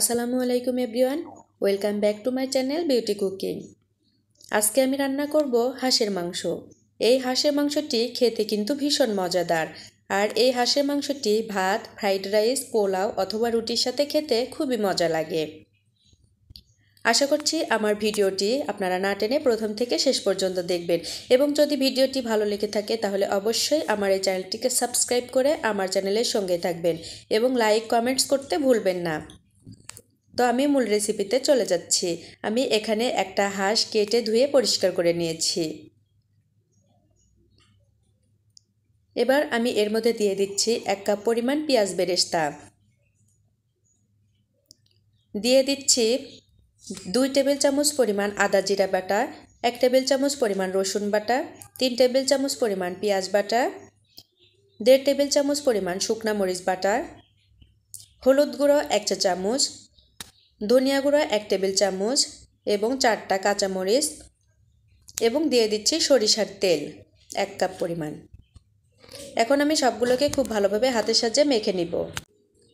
আসসালামু আলাইকুম everyone welcome back to my channel beauty cooking আজকে আমি রান্না করব হাঁসের মাংস এই হাঁসের মাংসটি খেতে কিন্তু ভীষণ মজাদার আর এই হাঁসের মাংসটি ভাত ফ্রাইড রাইস পোলাও অথবা রুটির সাথে খেতে খুবই মজা লাগে আশা করছি আমার ভিডিওটি আপনারা না টেনে প্রথম থেকে শেষ পর্যন্ত দেখবেন এবং যদি ভিডিওটি ভালো লেগে থাকে তাহলে অবশ্যই আমার এই চ্যানেলটিকে সাবস্ক্রাইব করে আমার চ্যানেলের সঙ্গে থাকবেন এবং লাইক কমেন্টস করতে ভুলবেন না তো আমি মূল রেসিপিতে চলে যাচ্ছি আমি এখানে একটা হাঁস কেটে ধুয়ে পরিষ্কার করে নিয়েছি এবার আমি এর মধ্যে দিয়ে দিচ্ছি এক কাপ পরিমাণ পেঁয়াজ বেরেস্তা দিয়ে দিচ্ছি দুই টেবিল চামচ পরিমাণ আদা জিরা বাটা এক টেবিল চামচ পরিমাণ রসুন বাটা তিন টেবিল চামচ পরিমাণ পেঁয়াজ বাটা দেড় টেবিল চামচ পরিমাণ শুকনা মরিচ বাটা হলুদ গুঁড়ো এক চা চামচ ধনিয়া গুঁড়া এক টেবিল চামচ এবং চারটা কাঁচামরিচ এবং দিয়ে দিচ্ছি সরিষার তেল এক কাপ পরিমাণ এখন আমি সবগুলোকে খুব ভালোভাবে হাতের সাহায্যে মেখে নিব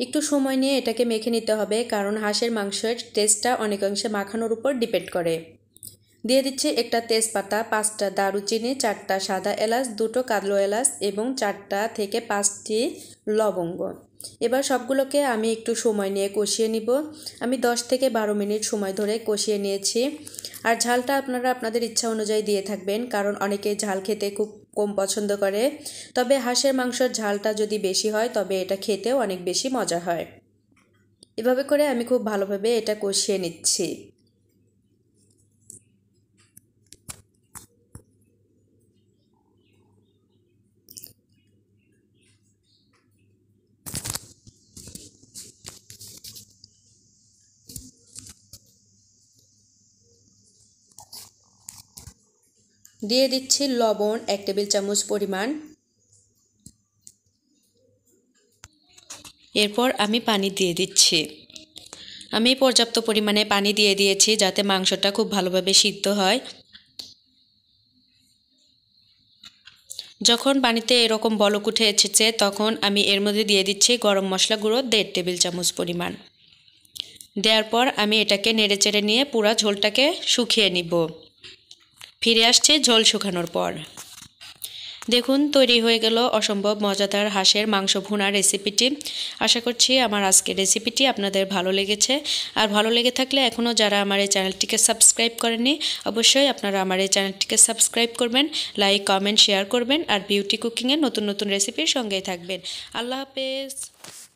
একটু সময় নিয়ে এটাকে মেখে নিতে হবে কারণ হাঁসের মাংসের টেস্টটা অনেকাংশে মাখানোর উপর ডিপেন্ড করে দিয়ে দিচ্ছি একটা তেজপাতা পাঁচটা দারুচিনি চারটা সাদা এলাচ দুটো কালো এলাচ এবং চারটা থেকে পাঁচটি লবঙ্গ এবার সবগুলোকে আমি একটু সময় নিয়ে কষিয়ে নিব আমি 10 থেকে 12 মিনিট সময় ধরে কষিয়ে নিয়েছি আর ঝালটা আপনারা আপনাদের ইচ্ছা অনুযায়ী দিয়ে থাকবেন কারণ অনেকে ঝাল খেতে খুব কম পছন্দ করে তবে হাঁসের মাংসর ঝালটা যদি বেশি হয় তবে এটা খেতেও অনেক বেশি মজা হয় এভাবে করে আমি খুব ভালোভাবে এটা কষিয়ে নিচ্ছি দিয়ে দিচ্ছি লবণ এক টেবিল চামচ পরিমাণ এরপর আমি পানি দিয়ে দিচ্ছি আমি পর্যাপ্ত পরিমাণে পানি দিয়ে দিয়েছি যাতে মাংসটা খুব ভালোভাবে সিদ্ধ হয় যখন পানিতে এরকম বলক উঠে এসেছে তখন আমি এর মধ্যে দিয়ে দিচ্ছি গরম মশলা গুঁড়ো দেড় টেবিল চামচ পরিমাণ দেওয়ার পর আমি এটাকে নেড়েচেড়ে নিয়ে পুরা ঝোলটাকে শুকিয়ে নিব ফিরে আসছে ঝোল শুকানোর পর দেখুন তৈরি হয়ে গেল অসম্ভব মজাদার হাঁসের মাংস ভুনা রেসিপিটি আশা করছি আমার আজকের রেসিপিটি আপনাদের ভালো লেগেছে আর ভালো লেগে থাকলে এখনও যারা আমার এই চ্যানেলটিকে সাবস্ক্রাইব করেননি অবশ্যই আপনারা আমার এই চ্যানেলটিকে সাবস্ক্রাইব করবেন লাইক কমেন্ট শেয়ার করবেন আর বিউটি কুকিংয়ের নতুন নতুন রেসিপির সঙ্গেই থাকবেন আল্লাহ হাফেজ